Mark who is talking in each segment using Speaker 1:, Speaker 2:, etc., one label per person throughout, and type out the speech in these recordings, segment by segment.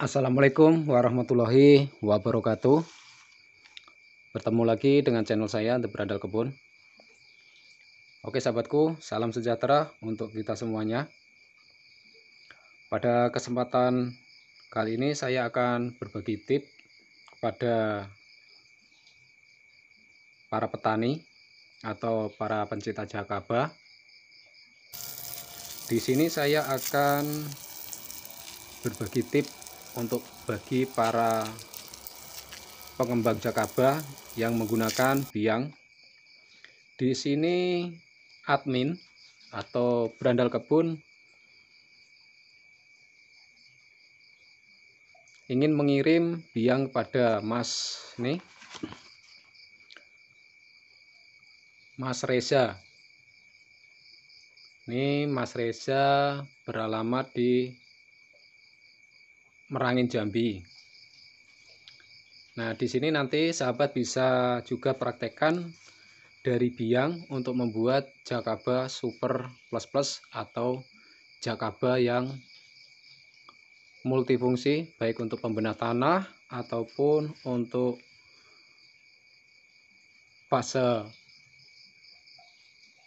Speaker 1: Assalamualaikum warahmatullahi wabarakatuh Bertemu lagi dengan channel saya The Beradal Kebun Oke sahabatku, salam sejahtera untuk kita semuanya Pada kesempatan kali ini saya akan berbagi tip kepada para petani atau para pencinta jakaba Di sini saya akan berbagi tips untuk bagi para pengembang Jakaba yang menggunakan biang. Di sini admin atau berandal kebun ingin mengirim biang pada Mas nih Mas Reza ini Mas Reza beralamat di Merangin Jambi. Nah, di sini nanti sahabat bisa juga praktekkan dari biang untuk membuat jakaba super plus plus atau jakaba yang multifungsi baik untuk pembenah tanah ataupun untuk fase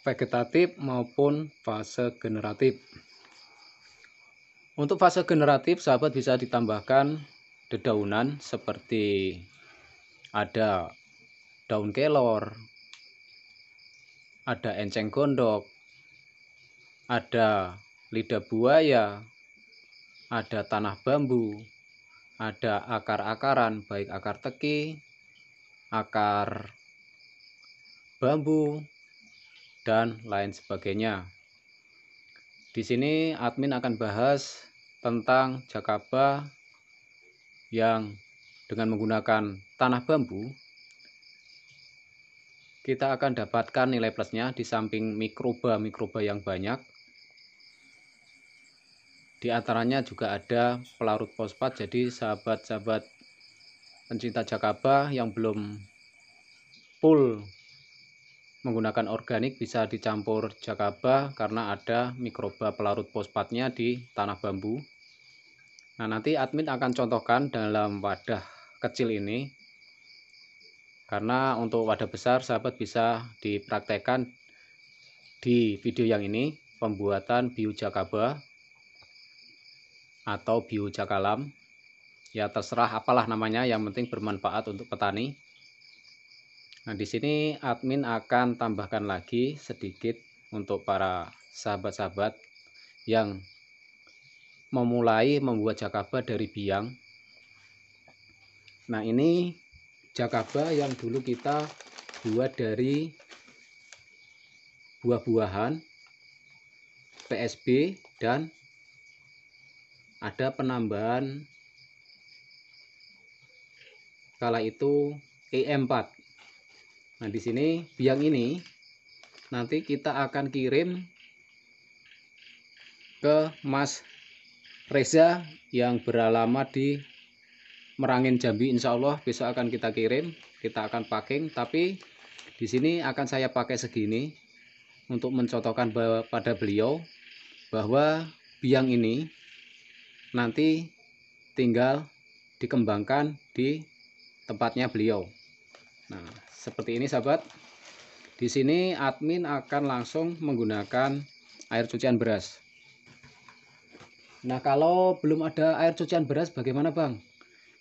Speaker 1: vegetatif maupun fase generatif. Untuk fase generatif, sahabat bisa ditambahkan dedaunan seperti ada daun kelor, ada enceng gondok, ada lidah buaya, ada tanah bambu, ada akar-akaran baik akar teki, akar bambu, dan lain sebagainya. Di sini admin akan bahas tentang Jakaba yang dengan menggunakan tanah bambu kita akan dapatkan nilai plusnya di samping mikroba-mikroba yang banyak. Di antaranya juga ada pelarut fosfat. Jadi sahabat-sahabat pencinta Jakaba yang belum full menggunakan organik bisa dicampur jakaba karena ada mikroba pelarut fosfatnya di tanah bambu. Nah, nanti admin akan contohkan dalam wadah kecil ini. Karena untuk wadah besar sahabat bisa dipraktekkan di video yang ini pembuatan jakaba atau biojakalam ya terserah apalah namanya yang penting bermanfaat untuk petani Nah, di sini admin akan tambahkan lagi sedikit untuk para sahabat-sahabat yang memulai membuat jakaba dari biang. Nah, ini jakaba yang dulu kita buat dari buah-buahan, PSB, dan ada penambahan kala itu e EM4 Nah, di sini biang ini nanti kita akan kirim ke Mas Reza yang beralamat di Merangin Jambi Insya Allah besok akan kita kirim kita akan packing tapi di sini akan saya pakai segini untuk mencontohkan pada beliau bahwa biang ini nanti tinggal dikembangkan di tempatnya beliau nah seperti ini sahabat di sini admin akan langsung menggunakan air cucian beras nah kalau belum ada air cucian beras bagaimana bang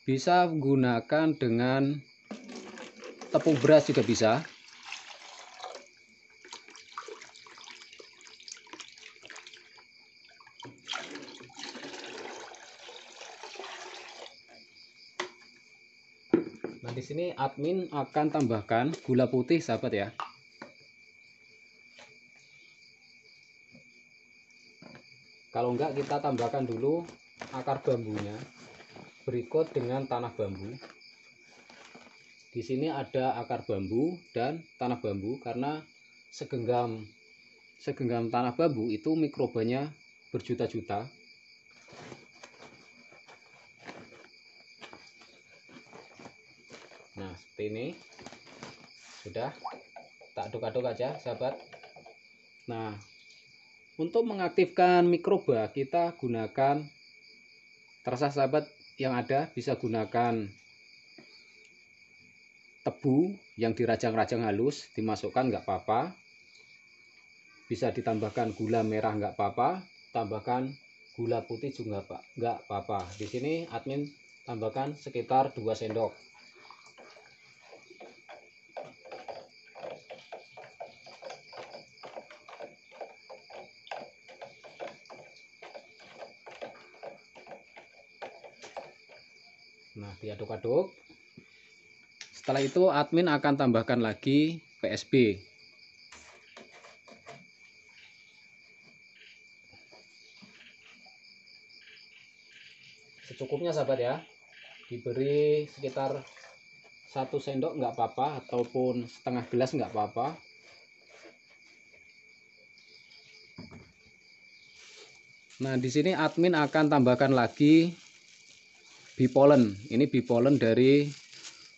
Speaker 1: bisa gunakan dengan tepung beras juga bisa Nah, di sini admin akan tambahkan gula putih, sahabat ya. Kalau enggak kita tambahkan dulu akar bambunya. Berikut dengan tanah bambu. Di sini ada akar bambu dan tanah bambu karena segenggam segenggam tanah bambu itu mikrobanya berjuta-juta seperti ini sudah tak aduk-aduk aja sahabat nah untuk mengaktifkan mikroba kita gunakan terasa sahabat yang ada bisa gunakan tebu yang dirajang-rajang halus dimasukkan nggak apa-apa bisa ditambahkan gula merah nggak apa-apa tambahkan gula putih juga pak nggak apa-apa di sini admin tambahkan sekitar 2 sendok diaduk-aduk setelah itu admin akan tambahkan lagi PSB secukupnya sahabat ya diberi sekitar satu sendok nggak apa-apa ataupun setengah gelas nggak apa-apa Nah, di sini admin akan tambahkan lagi bipolen ini bipolen dari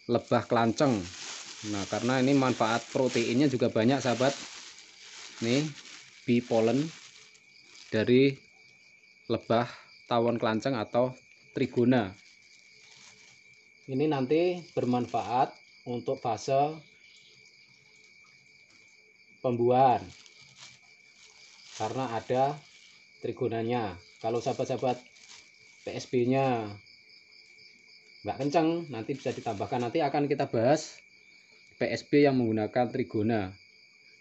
Speaker 1: lebah kelanceng nah karena ini manfaat proteinnya juga banyak sahabat Ini bipolen dari lebah tawon kelanceng atau trigona ini nanti bermanfaat untuk fase pembuahan karena ada trigonanya kalau sahabat-sahabat PSB nya nggak kencang nanti bisa ditambahkan nanti akan kita bahas PSB yang menggunakan trigona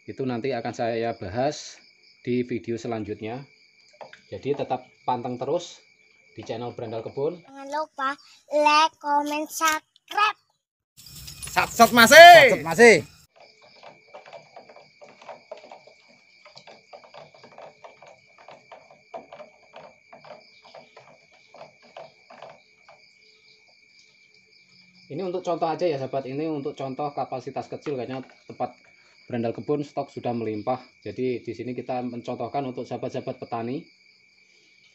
Speaker 1: itu nanti akan saya bahas di video selanjutnya jadi tetap panteng terus di channel Berandal Kebun jangan lupa like, comment, subscribe subscribe masih. masih. ini untuk contoh aja ya sahabat ini untuk contoh kapasitas kecil kayaknya tempat berandal kebun stok sudah melimpah jadi di sini kita mencontohkan untuk sahabat-sahabat petani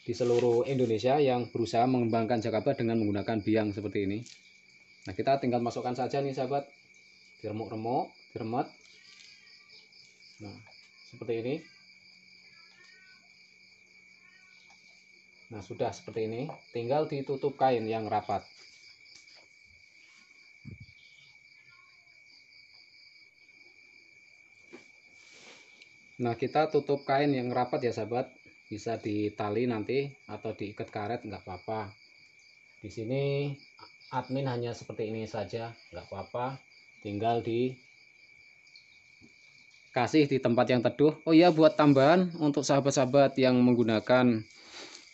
Speaker 1: di seluruh Indonesia yang berusaha mengembangkan Jakarta dengan menggunakan biang seperti ini nah kita tinggal masukkan saja nih sahabat diremuk-remuk remat. nah seperti ini nah sudah seperti ini tinggal ditutup kain yang rapat Nah kita tutup kain yang rapat ya sahabat, bisa ditali nanti atau diikat karet nggak apa-apa. Di sini admin hanya seperti ini saja, nggak apa-apa. Tinggal di kasih di tempat yang teduh. Oh ya buat tambahan untuk sahabat-sahabat yang menggunakan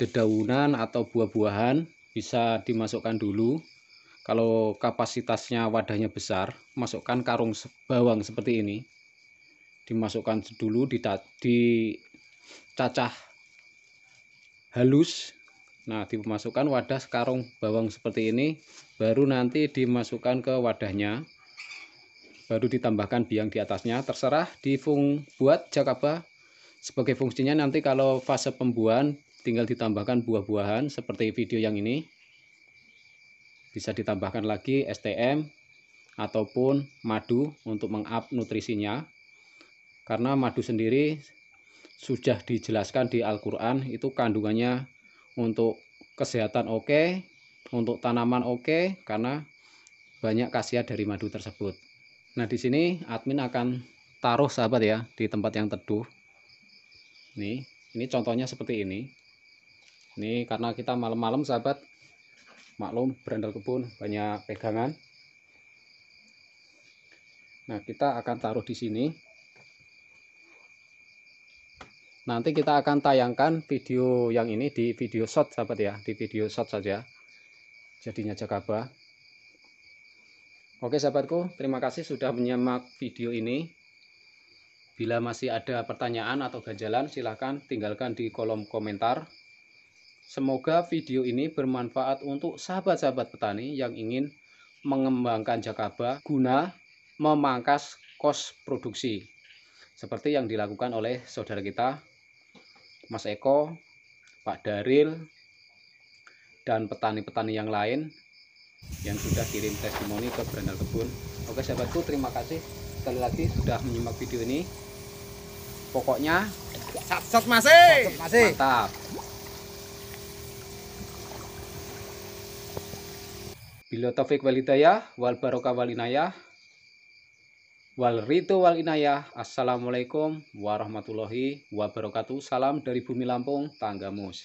Speaker 1: dedaunan atau buah-buahan bisa dimasukkan dulu. Kalau kapasitasnya wadahnya besar, masukkan karung bawang seperti ini dimasukkan dulu di dicacah halus Nah, dimasukkan wadah sekarung bawang seperti ini, baru nanti dimasukkan ke wadahnya. Baru ditambahkan biang di atasnya, terserah di fung buat jakaba sebagai fungsinya nanti kalau fase pembuahan tinggal ditambahkan buah-buahan seperti video yang ini. Bisa ditambahkan lagi STM ataupun madu untuk mengap nutrisinya. Karena madu sendiri sudah dijelaskan di Al-Quran itu kandungannya untuk kesehatan oke, untuk tanaman oke, karena banyak khasiat dari madu tersebut. Nah di sini admin akan taruh sahabat ya di tempat yang teduh. Nih, ini contohnya seperti ini. Ini karena kita malam-malam sahabat, maklum berandal kebun banyak pegangan. Nah kita akan taruh di sini nanti kita akan tayangkan video yang ini di video shot sahabat ya di video shot saja jadinya Jakaba Oke sahabatku terima kasih sudah menyimak video ini bila masih ada pertanyaan atau ganjalan silahkan tinggalkan di kolom komentar semoga video ini bermanfaat untuk sahabat-sahabat petani yang ingin mengembangkan Jakaba guna memangkas kos produksi seperti yang dilakukan oleh saudara kita Mas Eko, Pak Daril, dan petani-petani yang lain yang sudah kirim testimoni ke Brandal Kebun. Oke sahabatku, terima kasih sekali lagi sudah menyimak video ini. Pokoknya subscribe masih. masih. Mantap. Bila taufik walidayah wal barokah walinayah wal Rito wal inayah. Assalamualaikum warahmatullahi wabarakatuh. Salam dari Bumi Lampung, tanggamus.